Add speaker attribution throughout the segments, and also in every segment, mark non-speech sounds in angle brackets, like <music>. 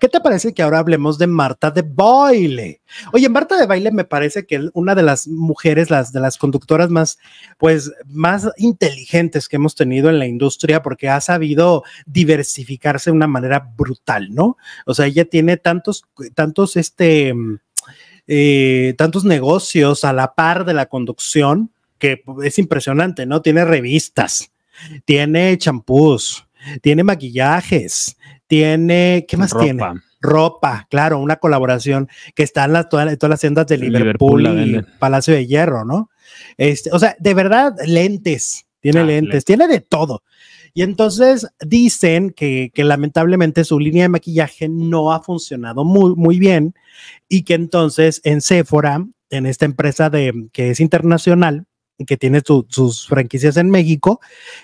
Speaker 1: ¿Qué te parece que ahora hablemos de Marta de Baile? Oye, Marta de Baile me parece que es una de las mujeres, las de las conductoras más, pues, más inteligentes que hemos tenido en la industria, porque ha sabido diversificarse de una manera brutal, ¿no? O sea, ella tiene tantos, tantos, este, eh, tantos negocios a la par de la conducción que es impresionante, ¿no? Tiene revistas, tiene champús, tiene maquillajes, tiene, ¿qué más tiene? Ropa, claro, una colaboración que está en las, todas, las tiendas de Liverpool, y Palacio de Hierro, ¿no? Este, o sea, de verdad, lentes, tiene ah, lentes, tiene de todo. Y entonces dicen que, lamentablemente su línea de maquillaje no ha funcionado muy, muy bien y que entonces en Sephora, en esta empresa de, que es internacional, que tiene sus franquicias en México,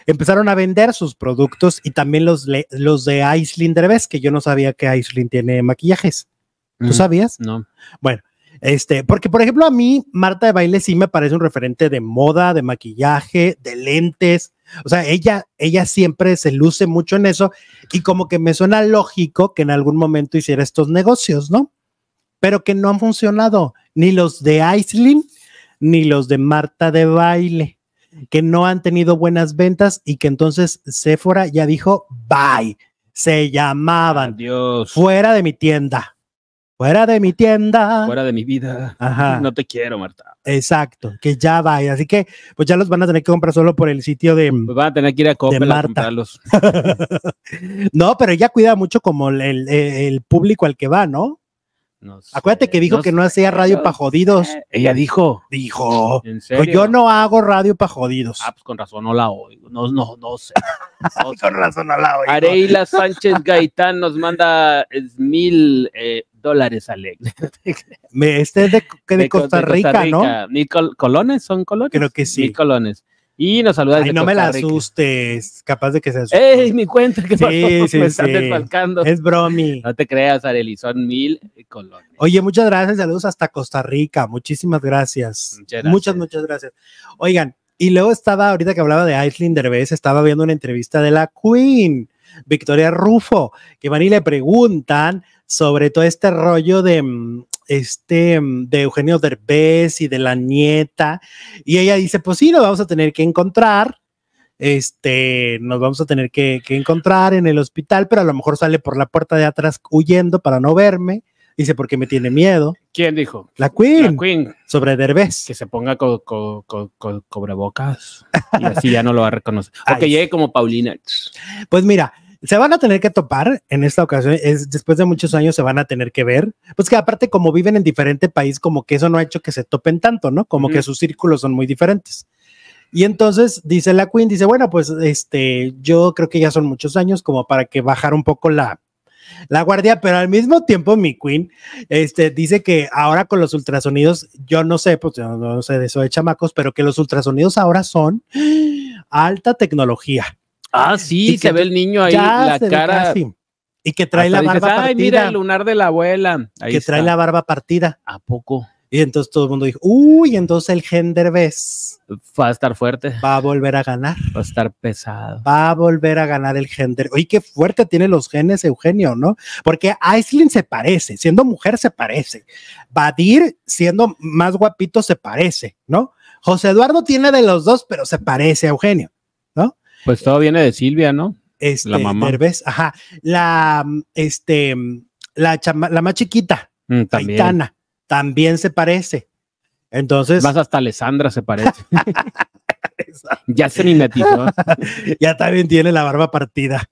Speaker 1: empezaron a vender sus productos y también los, de Aislinn que yo no sabía que Aislinn tiene maquillajes. ¿Tú mm, sabías? No. Bueno, este, porque por ejemplo a mí Marta de Baile sí me parece un referente de moda, de maquillaje, de lentes. O sea, ella, ella siempre se luce mucho en eso y como que me suena lógico que en algún momento hiciera estos negocios, ¿no? Pero que no han funcionado, ni los de Iceland ni los de Marta de Baile, que no han tenido buenas ventas y que entonces Sephora ya dijo, bye, se llamaban Dios. fuera de mi tienda. Fuera de mi tienda. Fuera de
Speaker 2: mi vida. No te quiero, Marta.
Speaker 1: Exacto, que ya vaya. Así que, pues ya los van a tener que comprar solo por el sitio de. Pues
Speaker 2: van a tener que ir a, comprarlos.
Speaker 1: <laughs> no, pero ella cuida mucho como el público al que va, ¿no?
Speaker 2: Acuérdate que dijo que no hacía radio para jodidos. Ella dijo. Dijo. yo no hago radio para jodidos. Ah, pues con razón no la oigo. No, no, no sé. <laughs> con razón no la oigo. Areila Sánchez Gaitán nos manda eh, mil eh, dólares, Alex.
Speaker 1: este es de, Costa, Rica, ¿no?
Speaker 2: colones, son colones. Creo que sí. colones. Y nos saluda desde no me la
Speaker 1: asustes, capaz de que se asuste.
Speaker 2: ¡Ey, mi cuenta! Que sí, sí, Es bromi. No te creas, Arely. son mil colores.
Speaker 1: Oye, muchas gracias, saludos hasta Costa Rica, muchísimas gracias. Muchas, gracias. muchas, muchas gracias. Oigan, y luego estaba, ahorita que hablaba de Aislinn Derbez, estaba viendo una entrevista de la Queen, Victoria Rufo, que van y le preguntan sobre todo este rollo de mm, este, mm, de Eugenio Derbez y de la nieta. Y ella dice, pues sí, lo vamos a tener que encontrar, este, nos vamos a tener que, encontrar en el hospital, pero a lo mejor sale por la puerta de atrás huyendo para no verme. Dice, porque me tiene miedo. ¿Quién dijo? La Queen.
Speaker 2: La Sobre Derbez. Que se ponga con cobrebocas. Y así ya no lo va a reconocer. O que llegue como Paulina.
Speaker 1: Pues mira, se van a tener que topar en esta ocasión, es, después de muchos años se van a tener que ver, pues que aparte como viven en diferente país, como que eso no ha hecho que se topen tanto, ¿no? Como que sus círculos son muy diferentes. Y entonces dice la Queen, dice, bueno, pues este, yo creo que ya son muchos años como para que bajar un poco la, la guardia, pero al mismo tiempo mi Queen este, dice que ahora con los ultrasonidos, yo no sé, pues yo no sé de eso de chamacos, pero que los ultrasonidos ahora son alta tecnología.
Speaker 2: Ah, sí, se ve el niño ahí, la cara.
Speaker 1: Y que trae la barba partida. Ay, mira el lunar de la abuela. que trae la barba partida. ¿A poco? Y entonces todo el mundo dijo, uy, entonces el gender ves.
Speaker 2: Va a estar fuerte. Va a volver a ganar. Va a estar pesado.
Speaker 1: Va a volver a ganar el gender. Oye, qué fuerte tiene los genes Eugenio, ¿no? Porque Aislin se parece, siendo mujer se parece. Vadir, siendo más guapito, se parece, ¿no? José Eduardo tiene de los dos, pero se parece a Eugenio.
Speaker 2: Pues todo viene de Silvia, ¿no? Este, la mamá. ajá.
Speaker 1: La, este, la, la más chiquita,
Speaker 2: mm, también.
Speaker 1: también se parece. Entonces.
Speaker 2: Vas hasta Alessandra, se parece. <laughs> ya se metió. <laughs> ya también tiene la barba partida.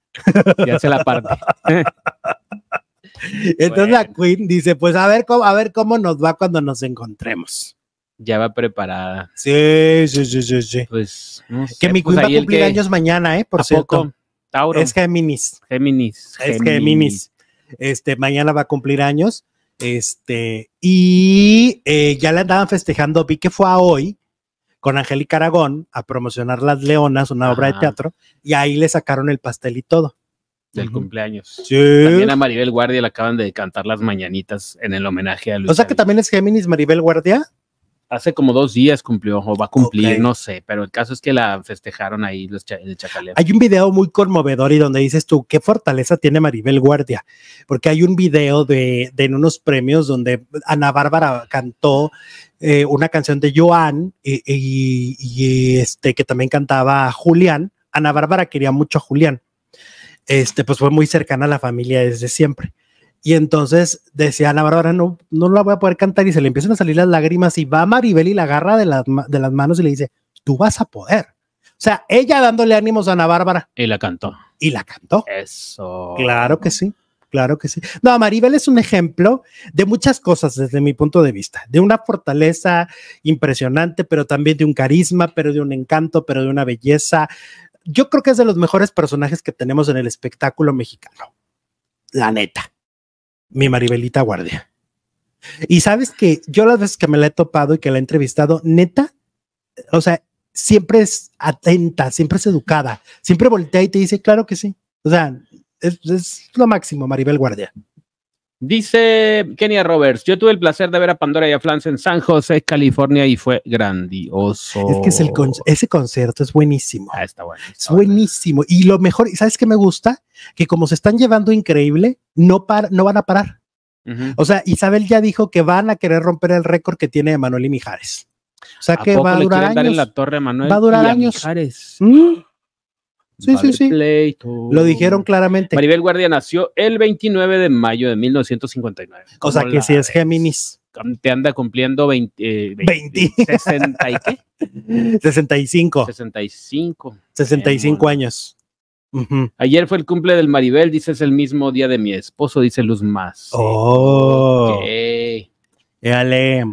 Speaker 2: ya se la parte. <laughs>
Speaker 1: Entonces la Queen dice: Pues a ver, cómo, a ver cómo nos va cuando nos encontremos
Speaker 2: ya va preparada. Sí, sí, sí, sí. sí. Pues, que mi va a cumplir años
Speaker 1: mañana, ¿eh? Por cierto.
Speaker 2: Tauro. Es Géminis. Géminis. Es Géminis. Este,
Speaker 1: mañana va a cumplir años. Este, y eh, ya le andaban festejando, vi que fue a hoy con Angélica Aragón a promocionar Las Leonas, una obra de teatro, y ahí le sacaron el pastel y todo.
Speaker 2: Del cumpleaños. Sí. También a Maribel Guardia le acaban de cantar las mañanitas en el homenaje a Luis. O sea que
Speaker 1: también es Géminis Maribel Guardia
Speaker 2: hace como dos días cumplió o va a cumplir, no sé, pero el caso es que la festejaron ahí los de Chacaleo. Hay
Speaker 1: un video muy conmovedor y donde dices tú, ¿qué fortaleza tiene Maribel Guardia? Porque hay un video de, en unos premios donde Ana Bárbara cantó eh, una canción de Joan eh, eh, y, y, este que también cantaba Julián. Ana Bárbara quería mucho a Julián. Este, pues fue muy cercana a la familia desde siempre. Y entonces decía Ana Bárbara, no, no la voy a poder cantar y se le empiezan a salir las lágrimas y va Maribel y la agarra de las, de las manos y le dice, tú vas a poder. O sea, ella dándole ánimos a Ana Bárbara.
Speaker 2: Y la cantó. Y la cantó. Eso. Claro que
Speaker 1: sí, claro que sí. No, Maribel es un ejemplo de muchas cosas desde mi punto de vista, de una fortaleza impresionante, pero también de un carisma, pero de un encanto, pero de una belleza. Yo creo que es de los mejores personajes que tenemos en el espectáculo mexicano. La neta mi Maribelita Guardia. Y sabes que yo las veces que me la he topado y que la he entrevistado, neta, o sea, siempre es atenta, siempre es educada, siempre voltea y te dice, claro que sí. O sea, es, es lo máximo, Maribel Guardia.
Speaker 2: Dice Kenia Roberts, yo tuve el placer de ver a Pandora y a Flans en San José, California, y fue grandioso. Es que es
Speaker 1: ese concierto es buenísimo. Ah, está bueno. es buenísimo. Y lo mejor, ¿sabes qué me gusta? Que como se están llevando increíble, no, van a parar. O sea, Isabel ya dijo que van a querer romper el récord que tiene Manuel y Mijares.
Speaker 2: O sea que va a durar años. va a durar años.
Speaker 1: Sí, sí, sí. Lo dijeron claramente.
Speaker 2: Maribel Guardia nació el 29 de mayo de 1959. O sea que si es
Speaker 1: Géminis.
Speaker 2: Te anda cumpliendo 20, eh, y 65. 65. 65 años. Ayer fue el cumple del Maribel, dice es el mismo día de mi esposo, dice Luz Más.
Speaker 1: Oh. Okay. Ale.